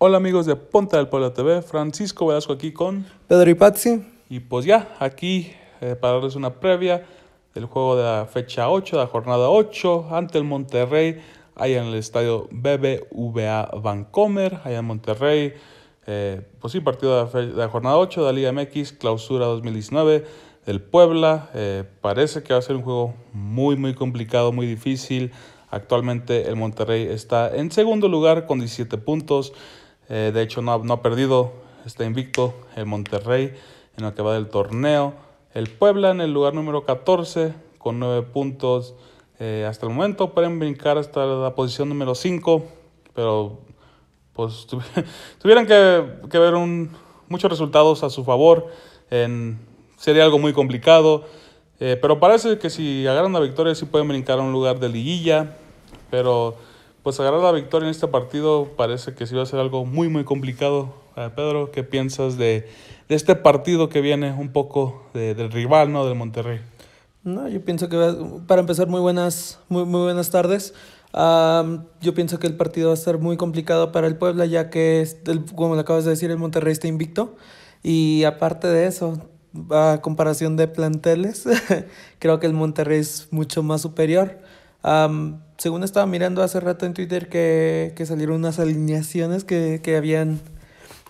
Hola amigos de Ponta del Pueblo TV, Francisco Velasco aquí con Pedro y Y pues ya, aquí eh, para darles una previa del juego de la fecha 8, de la jornada 8, ante el Monterrey, allá en el estadio BBVA Vancomer, allá en Monterrey. Eh, pues sí, partido de la, jornada 8 de la Liga MX, clausura 2019 del Puebla. Eh, parece que va a ser un juego muy, muy complicado, muy difícil. Actualmente el Monterrey está en segundo lugar con 17 puntos. Eh, de hecho, no, ha perdido, está invicto el Monterrey en lo que va del torneo. El Puebla en el lugar número 14 con 9 puntos eh, hasta el momento. Pueden brincar hasta la posición número 5, pero pues tuvieran que, que ver muchos resultados a su favor. sería algo muy complicado. Eh, pero parece que si agarran la victoria sí pueden brincar a un lugar de liguilla. Pero pues agarrar la victoria en este partido parece que sí va a ser algo muy, muy complicado. Pedro, ¿qué piensas de, este partido que viene un poco del rival, ¿no? Del Monterrey. No, yo pienso que para empezar, muy buenas, muy, muy buenas tardes. Ah, yo pienso que el partido va a ser muy complicado para el Puebla, ya que, como le acabas de decir, el Monterrey está invicto. Y aparte de eso, a comparación de planteles, creo que el Monterrey es mucho más superior según estaba mirando hace rato en Twitter que, salieron unas alineaciones que, habían,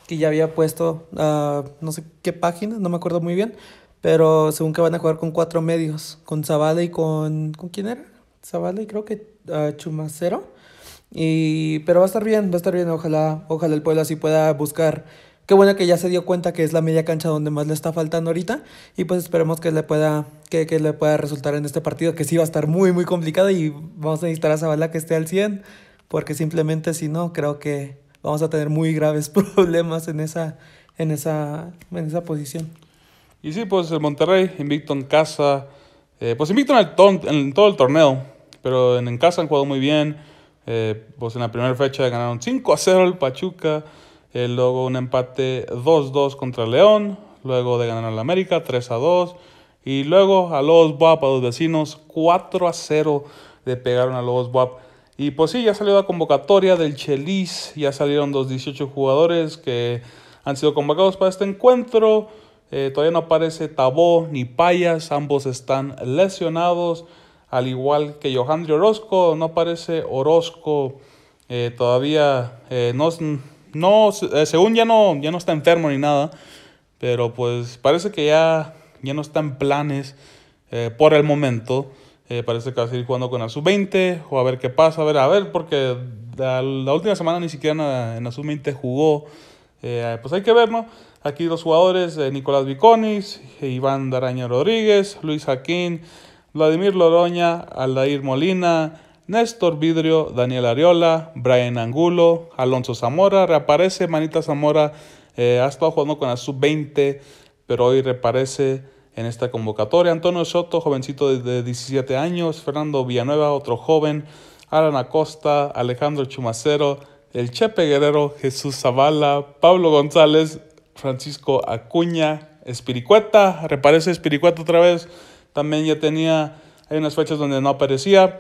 que ya había puesto, ah, no sé qué página, no me acuerdo muy bien, pero según que van a jugar con cuatro medios, con Zavala y con, ¿con quién era? Zavala y creo que ah, Chumacero. Y, pero va a estar bien, va a estar bien, ojalá, ojalá el pueblo así pueda buscar Qué bueno que ya se dio cuenta que es la media cancha donde más le está faltando ahorita y pues esperemos que le pueda, que, le pueda resultar en este partido, que sí va a estar muy, muy complicado y vamos a necesitar a Zavala que esté al 100, porque simplemente si no, creo que vamos a tener muy graves problemas en esa, en esa, en esa posición. Y sí, pues el Monterrey, invicto en casa, eh, pues invicto en, todo el torneo, pero en, casa han jugado muy bien, eh, pues en la primera fecha ganaron 5 a 0 el Pachuca luego un empate 2-2 contra León. Luego de ganar al América 3-2. Y luego a los Buap, a los vecinos, 4-0 le pegaron a los Buap. Y pues sí, ya salió la convocatoria del Chelis. Ya salieron los 18 jugadores que han sido convocados para este encuentro. Eh, todavía no aparece Tabó ni Payas, ambos están lesionados, al igual que Johandri Orozco, no aparece Orozco, eh, todavía eh, no, no, eh, según ya no, ya no está enfermo ni nada, pero pues parece que ya, ya no está en planes eh, por el momento. Eh, parece que va a seguir jugando con la sub-20 o a ver qué pasa, a ver, a ver, porque la, última semana ni siquiera en la, sub-20 jugó. pues hay que ver, ¿no? Aquí los jugadores, Nicolás Viconis, Iván Daraña Rodríguez, Luis Jaquín, Vladimir Loroña, Aldair Molina, Néstor Vidrio, Daniel Ariola, Brian Angulo, Alonso Zamora, reaparece Manita Zamora, eh, ha estado jugando con la sub-20, pero hoy reaparece en esta convocatoria. Antonio Soto, jovencito de 17 años, Fernando Villanueva, otro joven, Alan Acosta, Alejandro Chumacero, el Chepe Guerrero, Jesús Zavala, Pablo González, Francisco Acuña, Espiricueta, reaparece Espiricueta otra vez, también ya tenía, hay unas fechas donde no aparecía.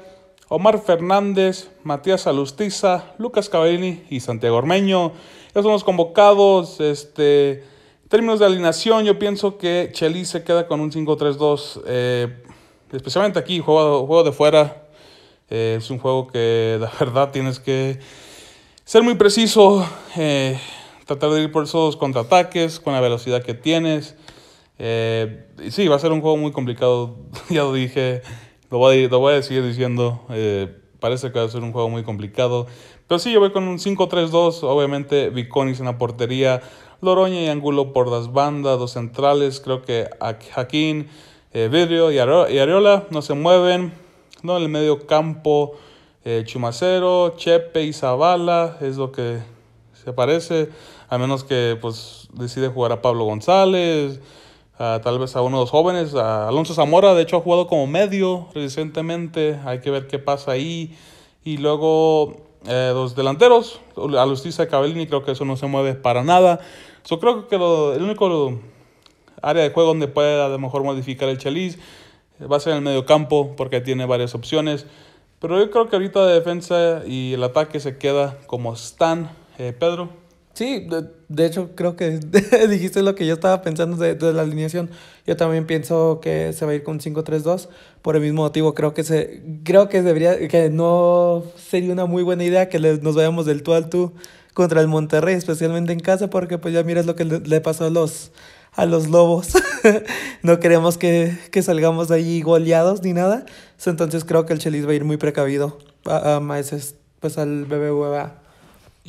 Omar Fernández, Matías Alustiza, Lucas Cavalini y Santiago Ormeño. Esos son los convocados. Este, en términos de alineación, yo pienso que Chely se queda con un 5-3-2. Eh, especialmente aquí, juego, juego de fuera. Eh, es un juego que la verdad tienes que ser muy preciso. Eh, tratar de ir por esos contraataques con la velocidad que tienes. sí, va a ser un juego muy complicado, ya lo dije. Lo voy, a seguir diciendo. Eh, parece que va a ser un juego muy complicado. Pero sí, yo voy con un 5-3-2. Obviamente, Viconis en la portería. Loroña y Angulo por las bandas, dos centrales. Creo que Jaquín, eh, Vidrio y Ariola no se mueven. No, en el medio campo, eh, Chumacero, Chepe y Zavala es lo que se parece. A menos que pues decide jugar a Pablo González tal vez a uno de los jóvenes, a Alonso Zamora, de hecho ha jugado como medio recientemente, hay que ver qué pasa ahí. Y luego eh, los delanteros, a Lustiza Cabellini, creo que eso no se mueve para nada. Yo creo que el único área de juego donde puede a lo mejor modificar el Chelis eh, va a ser en el campo, porque tiene varias opciones. Pero yo creo que ahorita de defensa y el ataque se queda como están, eh, Pedro. Sí, de, hecho creo que dijiste lo que yo estaba pensando de, de, la alineación. Yo también pienso que se va a ir con 5-3-2 por el mismo motivo. Creo que se creo que debería que no sería una muy buena idea que nos vayamos del tú al tú contra el Monterrey, especialmente en casa, porque pues ya miras lo que le, pasó a los a los lobos. no queremos que, que, salgamos de ahí goleados ni nada. Entonces creo que el Chelis va a ir muy precavido a, a, pues al BBVA.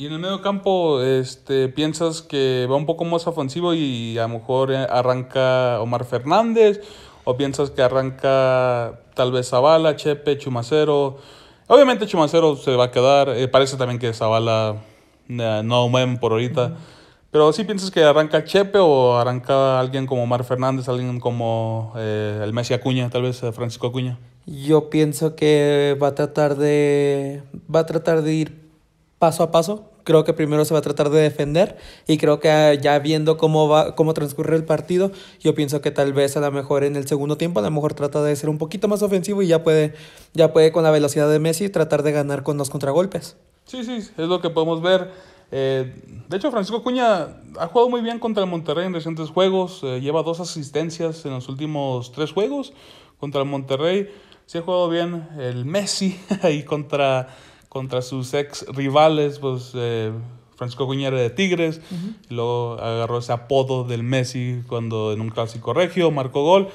Y en el medio campo, este, piensas que va un poco más ofensivo y a lo mejor eh, arranca Omar Fernández, o piensas que arranca tal vez Zavala, Chepe, Chumacero. Obviamente Chumacero se va a quedar, eh, parece también que Zavala eh, no mueven por ahorita. Pero sí piensas que arranca Chepe o arranca alguien como Omar Fernández, alguien como eh, el Messi Acuña, tal vez Francisco Acuña. Yo pienso que va a tratar de va a tratar de ir paso a paso creo que primero se va a tratar de defender y creo que ah, ya viendo cómo va cómo transcurre el partido, yo pienso que tal vez a lo mejor en el segundo tiempo a lo mejor trata de ser un poquito más ofensivo y ya puede ya puede con la velocidad de Messi tratar de ganar con los contragolpes. Sí, sí, es lo que podemos ver. Eh, de hecho, Francisco Cuña ha jugado muy bien contra el Monterrey en recientes juegos. Eh, lleva dos asistencias en los últimos tres juegos contra el Monterrey. Se sí ha jugado bien el Messi y contra contra sus ex rivales, pues eh, Francisco Cuñera de Tigres, luego agarró ese apodo del Messi cuando en un clásico regio marcó gol.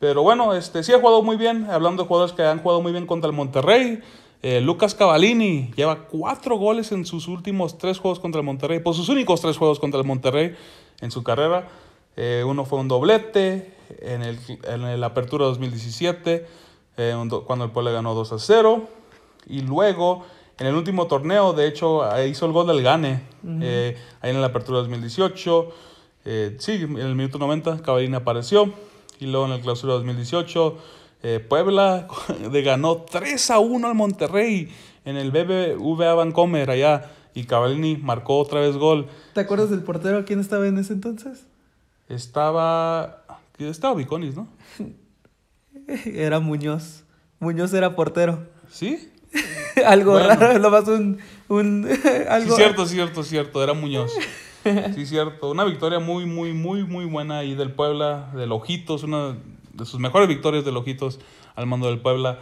Pero bueno, este, sí ha jugado muy bien, hablando de jugadores que han jugado muy bien contra el Monterrey. Eh, Lucas Cavallini lleva cuatro goles en sus últimos tres juegos contra el Monterrey, por sus únicos tres juegos contra el Monterrey en su carrera. Eh, uno fue un doblete en el, en la Apertura 2017, cuando el Puebla ganó 2 a 0. Y luego en el último torneo, de hecho, hizo el gol del Gane, eh, ahí en la apertura 2018. Eh, sí, en el minuto 90 Cavalini apareció. Y luego en el clausura 2018, eh, Puebla le ganó 3 a 1 al Monterrey en el BBVA Bancomer allá. Y Cavalini marcó otra vez gol. ¿Te acuerdas del portero? ¿Quién estaba en ese entonces? Estaba. Estaba Viconis, ¿no? Era Muñoz. Muñoz era portero. ¿Sí? algo raro, lo más un, un algo. Sí, cierto, cierto, cierto, era Muñoz. Sí, cierto. Una victoria muy, muy, muy, muy buena ahí del Puebla, De Ojitos, una de sus mejores victorias de Ojitos al mando del Puebla.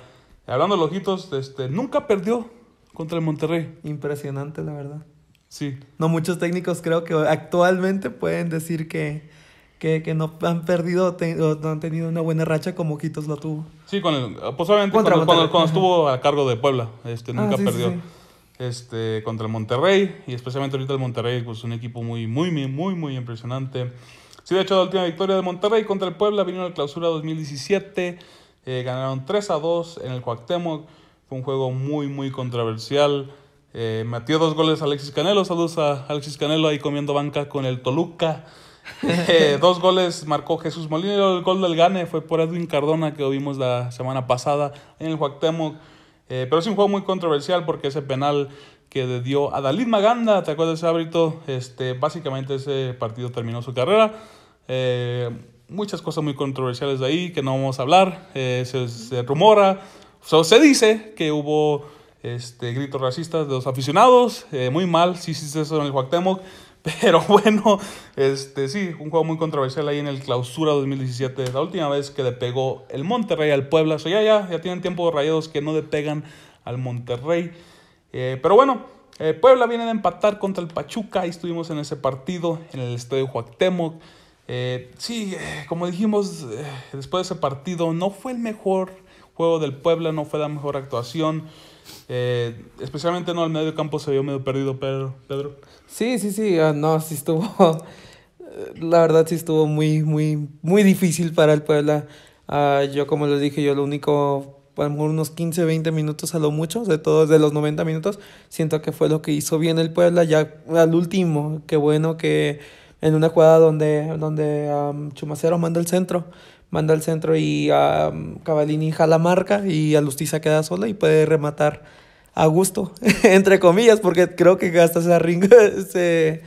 Hablando de Ojitos, este, nunca perdió contra el Monterrey. Impresionante, la verdad. Sí. No muchos técnicos creo que actualmente pueden decir que, que, no han perdido no han tenido una buena racha como Quitos la tuvo. Sí, con el, pues cuando, estuvo a cargo de Puebla, este, ah, nunca perdió. Este, contra el Monterrey, y especialmente ahorita el Monterrey, pues un equipo muy, muy, muy, muy impresionante. Sí, de hecho, la última victoria de Monterrey contra el Puebla vino en la clausura 2017. Eh, ganaron 3 a 2 en el Cuauhtémoc. Fue un juego muy, muy controversial. Eh, metió dos goles Alexis Canelo. Saludos a Alexis Canelo ahí comiendo banca con el Toluca. Eh, dos goles marcó Jesús Molino. El gol del Gane fue por Edwin Cardona, que lo vimos la semana pasada en el Huactemoc. Eh, pero es un juego muy controversial porque ese penal que le dio a Dalit Maganda, ¿te acuerdas de ese árbitro? Este, básicamente ese partido terminó su carrera. Eh, muchas cosas muy controversiales de ahí que no vamos a hablar. se, rumora, se dice que hubo este, gritos racistas de los aficionados. muy mal, sí, sí, eso en el Huactemoc. Pero bueno, este sí, un juego muy controversial ahí en el clausura 2017. La última vez que le pegó el Monterrey al Puebla. O ya, ya, ya tienen tiempo rayados que no le pegan al Monterrey. Eh, pero bueno, eh, Puebla viene de empatar contra el Pachuca. Ahí estuvimos en ese partido, en el estadio Huactemoc. Eh, sí, como dijimos, después de ese partido no fue el mejor juego del Puebla no fue la mejor actuación. Eh, especialmente no al medio campo se vio medio perdido Pedro. Pedro. Sí, sí, sí, ah, no, sí estuvo, la verdad sí estuvo muy, muy, muy difícil para el Puebla. Ah, yo como les dije, yo lo único, por lo unos 15, 20 minutos a lo mucho, de todos de los 90 minutos, siento que fue lo que hizo bien el Puebla ya al último, qué bueno que en una cuadra donde, donde Chumacero manda el centro manda al centro y a Cavalini um, Cavallini jala marca y Alustiza queda sola y puede rematar a gusto, entre comillas, porque creo que hasta esa ring se,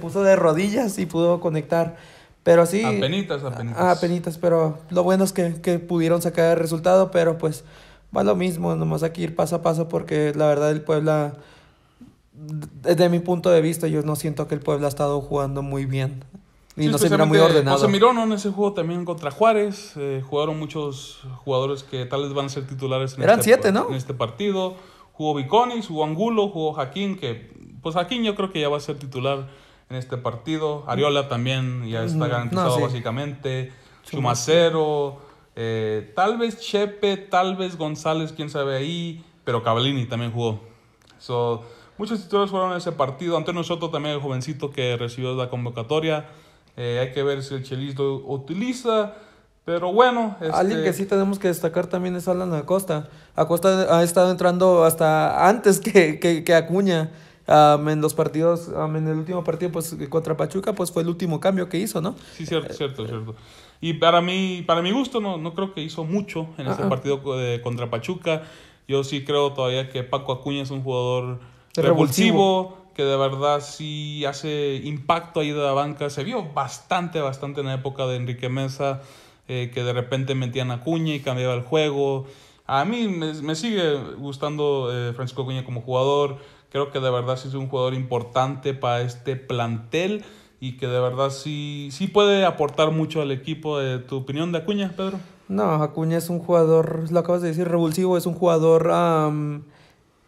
puso de rodillas y pudo conectar. Pero sí. a penitas. pero lo bueno es que, que pudieron sacar el resultado, pero pues va lo mismo, nomás hay que ir paso a paso porque la verdad el Puebla, desde mi punto de vista, yo no siento que el Puebla ha estado jugando muy bien y no se miró muy ordenado. No pues, se miró, En ese juego también contra Juárez. Eh, jugaron muchos jugadores que tal vez van a ser titulares en, Eran este, siete, ¿no? en este partido. Jugó Viconis, jugó Angulo, jugó Jaquín, que pues Jaquín yo creo que ya va a ser titular en este partido. Ariola también ya mm, está garantizado básicamente. Chumacero, eh, tal vez Chepe, tal vez González, quién sabe ahí. Pero Cavallini también jugó. muchos titulares fueron en ese partido. Ante nosotros también, el jovencito que recibió la convocatoria. Eh, hay que ver si el Chelis lo utiliza. Pero bueno. Alguien este que sí tenemos que destacar también es Alan Acosta. Acosta ha estado entrando hasta antes que, que, que Acuña. en los partidos, en el último partido pues contra Pachuca, pues fue el último cambio que hizo, ¿no? Sí, cierto, cierto, cierto. Y para mí, para mi gusto, no, no creo que hizo mucho en este partido de, contra Pachuca. Yo sí creo todavía que Paco Acuña es un jugador repulsivo que de verdad sí hace impacto ahí de la banca. Se vio bastante, bastante en la época de Enrique Mesa, eh, que de repente metían a Cuña y cambiaba el juego. A mí me, sigue gustando eh, Francisco Cuña como jugador. Creo que de verdad sí es un jugador importante para este plantel y que de verdad sí, sí puede aportar mucho al equipo. ¿de eh, ¿Tu opinión de Acuña, Pedro? No, Acuña es un jugador, lo acabas de decir, revulsivo, es un jugador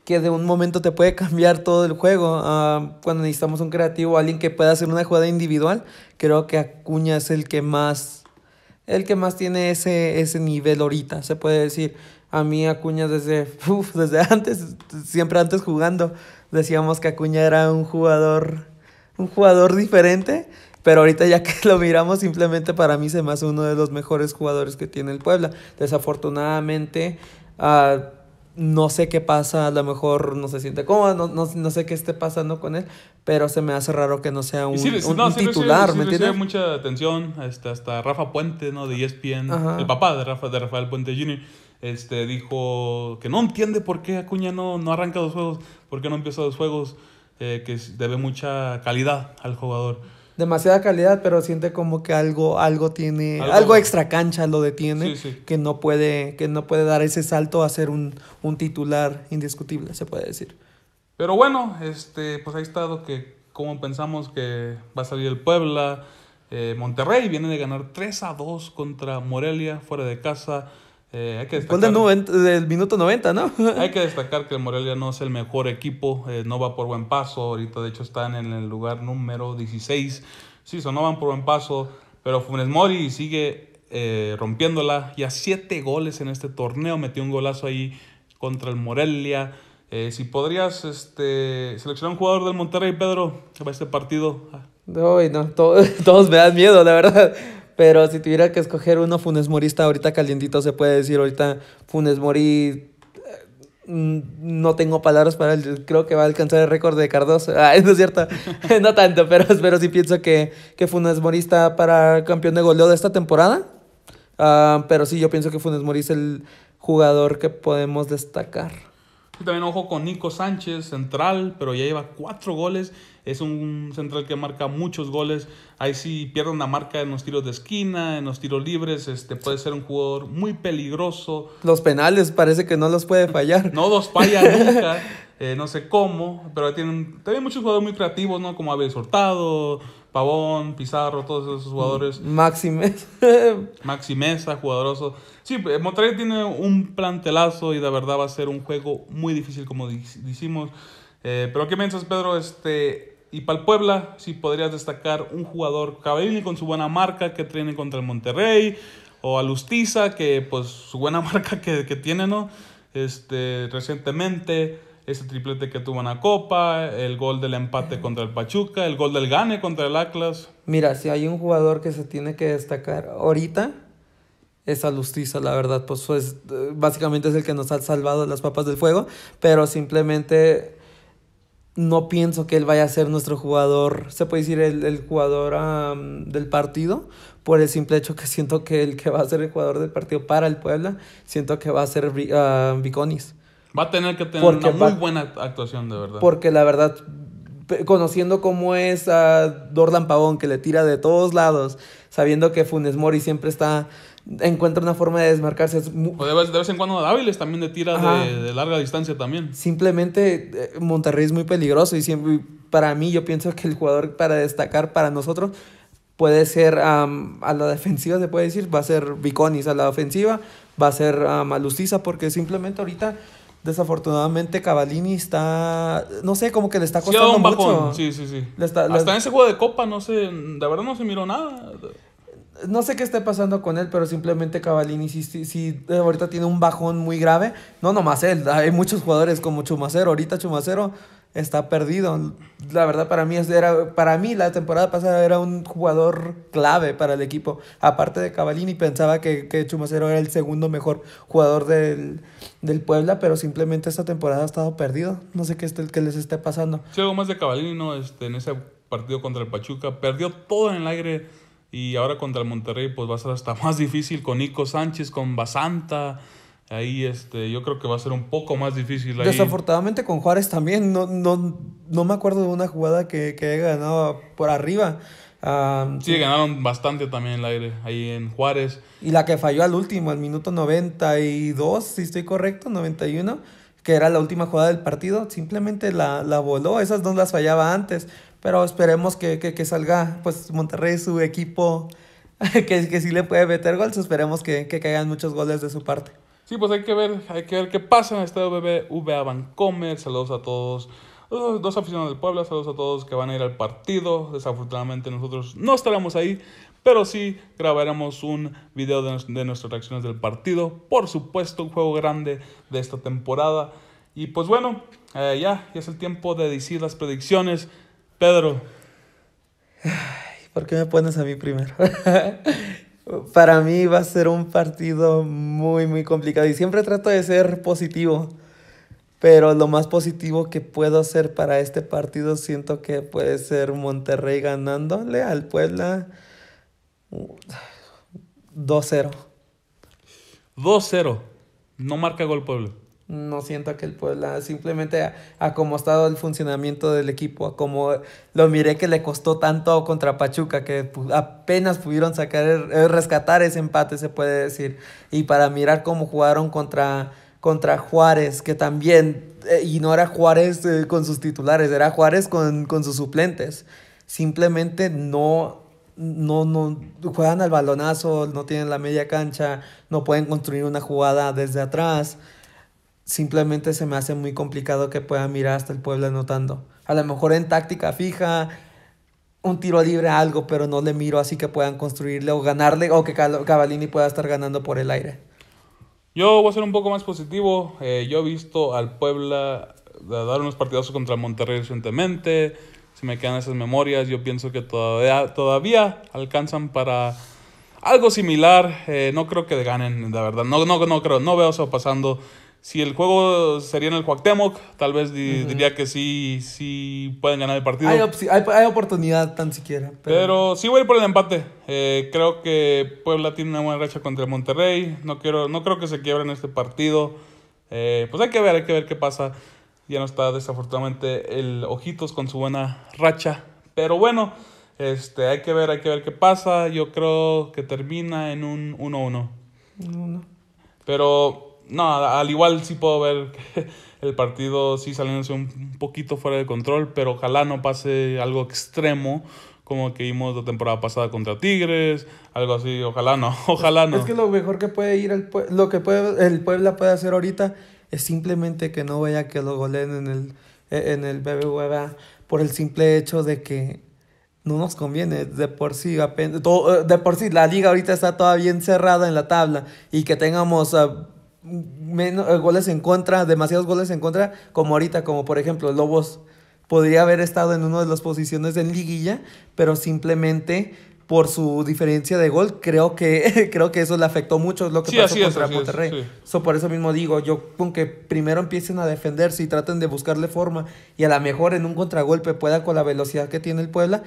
que de un momento te puede cambiar todo el juego. Ah, cuando necesitamos un creativo, alguien que pueda hacer una jugada individual, creo que Acuña es el que más, el que más tiene ese, ese nivel ahorita, se puede decir. A mí Acuña desde, antes, siempre antes jugando, decíamos que Acuña era un jugador, un jugador diferente, pero ahorita ya que lo miramos simplemente para mí se me hace uno de los mejores jugadores que tiene el Puebla. Desafortunadamente... Uh, no sé qué pasa, a lo mejor no se siente cómodo, no, sé qué esté pasando con él, pero se me hace raro que no sea un, titular, ¿me entiendes? mucha atención, este, hasta, Rafa Puente, ¿no? De ESPN, el papá de, Rafa, de Rafael Puente Jr., este, dijo que no entiende por qué Acuña no, no arranca los juegos, por qué no empieza los juegos, eh, que debe mucha calidad al jugador demasiada calidad, pero siente como que algo, algo tiene, algo, extra cancha lo detiene, que no puede, que no puede dar ese salto a ser un, un titular indiscutible, se puede decir. Pero bueno, este, pues ahí está que, como pensamos que va a salir el Puebla, eh, Monterrey viene de ganar 3 a 2 contra Morelia, fuera de casa. Eh, hay que pues destacar, del, minuto 90, ¿no? hay que destacar que el Morelia no es el mejor equipo, eh, no va por buen paso, ahorita de hecho están en el lugar número 16, sí, son, no van por buen paso, pero Funes Mori sigue eh, rompiéndola, ya siete goles en este torneo, metió un golazo ahí contra el Morelia. Eh, si podrías este, seleccionar un jugador del Monterrey, Pedro, para este partido. No, no, todos me dan miedo, la verdad. Pero si tuviera que escoger uno, Funes morista ahorita calientito, se puede decir ahorita Funes Mori eh, no tengo palabras para él. Creo que va a alcanzar el récord de Cardoso. Ah, no es cierto. no tanto, pero, pero sí pienso que, Funes morista está para campeón de goleo de esta temporada. Ah, pero sí, yo pienso que Funes Mori es el jugador que podemos destacar. También ojo con Nico Sánchez, central, pero ya lleva cuatro goles es un central que marca muchos goles. Ahí sí pierde una marca en los tiros de esquina, en los tiros libres. Este puede ser un jugador muy peligroso. Los penales parece que no los puede fallar. no los falla nunca. Eh, no sé cómo, pero tienen también muchos jugadores muy creativos, ¿no? Como Abel Soltado, Pavón, Pizarro, todos esos jugadores. Maximeza. Maximeza, jugadoroso. Sí, eh, Monterrey tiene un plantelazo y de verdad va a ser un juego muy difícil, como decimos. Eh, pero ¿qué piensas, Pedro? Este, y para el Puebla, si podrías destacar un jugador Cabellini con su buena marca que tiene contra el Monterrey, o Alustiza, que pues su buena marca que, tiene, ¿no? Este, recientemente, ese triplete que tuvo en la Copa, el gol del empate contra el Pachuca, el gol del Gane contra el Atlas. Mira, si hay un jugador que se tiene que destacar ahorita, es Alustiza, la verdad, pues, pues básicamente es el que nos ha salvado las papas del fuego, pero simplemente no pienso que él vaya a ser nuestro jugador, se puede decir el, jugador del partido, por el simple hecho que siento que el que va a ser el jugador del partido para el Puebla, siento que va a ser Viconis. Va a tener que tener una muy buena actuación, de verdad. Porque la verdad, conociendo cómo es a Dorlan Pavón, que le tira de todos lados, sabiendo que Funes Mori siempre está encuentra una forma de desmarcarse. de vez, en cuando hábiles también de tira de, larga distancia también. Simplemente eh, Monterrey es muy peligroso y para mí yo pienso que el jugador para destacar para nosotros puede ser a la defensiva, se puede decir, va a ser Viconis a la ofensiva, va a ser Malustiza porque simplemente ahorita desafortunadamente Cavalini está no sé como que le está costando mucho sí sí sí está, hasta en ese juego de copa no sé de verdad no se miró nada no sé qué esté pasando con él, pero simplemente Cavalini, si eh, ahorita tiene un bajón muy grave. No nomás él, hay muchos jugadores como Chumacero. Ahorita Chumacero está perdido. La verdad, para mí, era, para mí la temporada pasada era un jugador clave para el equipo. Aparte de Cavalini, pensaba que, Chumacero era el segundo mejor jugador del, Puebla, pero simplemente esta temporada ha estado perdido. No sé qué, les esté pasando. Sí, algo más de Cavalini, Este, en ese partido contra el Pachuca, perdió todo en el aire y ahora contra el Monterrey, pues va a ser hasta más difícil con Nico Sánchez, con Basanta. Ahí este, yo creo que va a ser un poco más difícil. Ahí. Desafortunadamente con Juárez también. No, no, no me acuerdo de una jugada que, que haya ganado por arriba. Ah, sí, ganaron bastante también el aire ahí en Juárez. Y la que falló al último, al minuto 92, si estoy correcto, 91, que era la última jugada del partido, simplemente la, la voló. Esas dos las fallaba antes. Pero esperemos que, que, que salga pues Monterrey, su equipo, que, que sí le puede meter goles. Esperemos que, que caigan muchos goles de su parte. Sí, pues hay que ver, hay que ver qué pasa en este BBVA Bancomer. Saludos a todos. dos aficionados del Puebla, saludos a todos que van a ir al partido. Desafortunadamente nosotros no estaremos ahí, pero sí grabaremos un video de, de nuestras reacciones del partido. Por supuesto, un juego grande de esta temporada. Y pues bueno, eh, ya es el tiempo de decir las predicciones. Pedro. ¿Por qué me pones a mí primero? Para mí va a ser un partido muy, muy complicado y siempre trato de ser positivo. Pero lo más positivo que puedo hacer para este partido siento que puede ser Monterrey ganándole al Puebla 2-0. Uh, 2-0. No marca gol Puebla. No siento que el Puebla, simplemente a, como ha estado el funcionamiento del equipo, a como lo miré que le costó tanto contra Pachuca, que apenas pudieron sacar, eh, rescatar ese empate, se puede decir. Y para mirar cómo jugaron contra, contra Juárez, que también, eh, y no era Juárez eh, con sus titulares, era Juárez con, sus suplentes. Simplemente no, no juegan al balonazo, no tienen la media cancha, no pueden construir una jugada desde atrás simplemente se me hace muy complicado que pueda mirar hasta el pueblo anotando. A lo mejor en táctica fija, un tiro libre a algo, pero no le miro así que puedan construirle o ganarle o que Cavalini pueda estar ganando por el aire. Yo voy a ser un poco más positivo. Eh, yo he visto al Puebla eh, dar unos partidos contra Monterrey recientemente. Si me quedan esas memorias, yo pienso que todavía, todavía alcanzan para algo similar. Eh, no creo que ganen, la verdad. No, no, no creo, no veo eso pasando. Si el juego sería en el Cuauhtémoc, tal vez diría que sí, sí pueden ganar el partido. Hay, oportunidad tan siquiera. Pero... sí voy a ir por el empate. Eh, creo que Puebla tiene una buena racha contra el Monterrey. No, quiero, no creo que se quiebre en este partido. Eh, pues hay que ver, hay que ver qué pasa. Ya no está desafortunadamente el Ojitos con su buena racha. Pero bueno, este, hay que ver, hay que ver qué pasa. Yo creo que termina en un 1-1. 1-1. Pero no, al igual sí puedo ver que el partido sí saliéndose un poquito fuera de control, pero ojalá no pase algo extremo como que vimos la temporada pasada contra Tigres, algo así, ojalá no, ojalá no. Es que lo mejor que puede ir el lo que puede, el Puebla puede hacer ahorita es simplemente que no vaya que lo goleen en el en el BBVA por el simple hecho de que no nos conviene, de por sí de por sí la liga ahorita está todavía cerrada en la tabla y que tengamos menos eh, goles en contra, demasiados goles en contra, como ahorita, como por ejemplo Lobos podría haber estado en una de las posiciones en liguilla, pero simplemente por su diferencia de gol, creo que, creo que eso le afectó mucho, lo que pasó contra Monterrey. por eso mismo digo, yo con que primero empiecen a defenderse y traten de buscarle forma y a lo mejor en un contragolpe pueda con la velocidad que tiene el Puebla,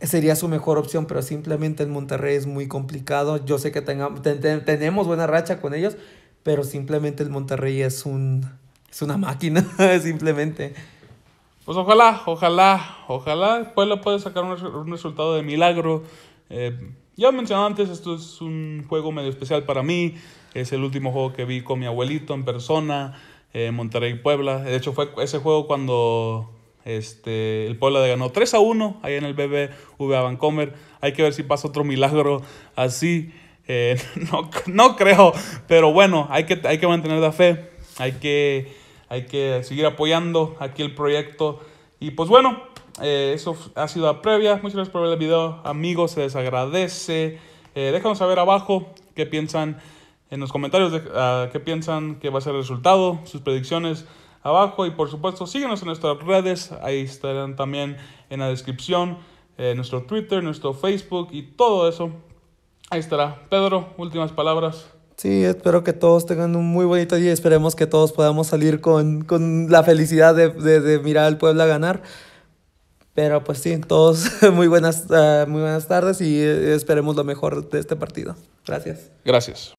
sería su mejor opción, pero simplemente el Monterrey es muy complicado. Yo sé que tenemos buena racha con ellos, pero simplemente el Monterrey es un es una máquina, simplemente. Pues ojalá, ojalá, ojalá el Puebla pueda sacar un, resultado de milagro. Eh, ya mencionaba antes, esto es un juego medio especial para mí. Es el último juego que vi con mi abuelito en persona, eh, Monterrey Puebla. De hecho, fue ese juego cuando este, el Puebla le ganó 3 a 1 ahí en el BBVA Vancomer. Hay que ver si pasa otro milagro así. Eh, no, no, creo, pero bueno, hay que, hay que mantener la fe, hay que, hay que seguir apoyando aquí el proyecto. Y pues bueno, eh, eso ha sido la previa. Muchas gracias por ver el video, amigos, se les agradece. Eh, déjanos saber abajo qué piensan en los comentarios, ah, qué piensan que va a ser el resultado, sus predicciones abajo. Y por supuesto, síguenos en nuestras redes, ahí estarán también en la descripción, nuestro Twitter, nuestro Facebook y todo eso. Ahí estará. Pedro, últimas palabras. Sí, espero que todos tengan un muy bonito día y esperemos que todos podamos salir con, la felicidad de, mirar al Puebla ganar. Pero pues sí, todos muy buenas, ah, muy buenas tardes y eh, esperemos lo mejor de este partido. Gracias. Gracias.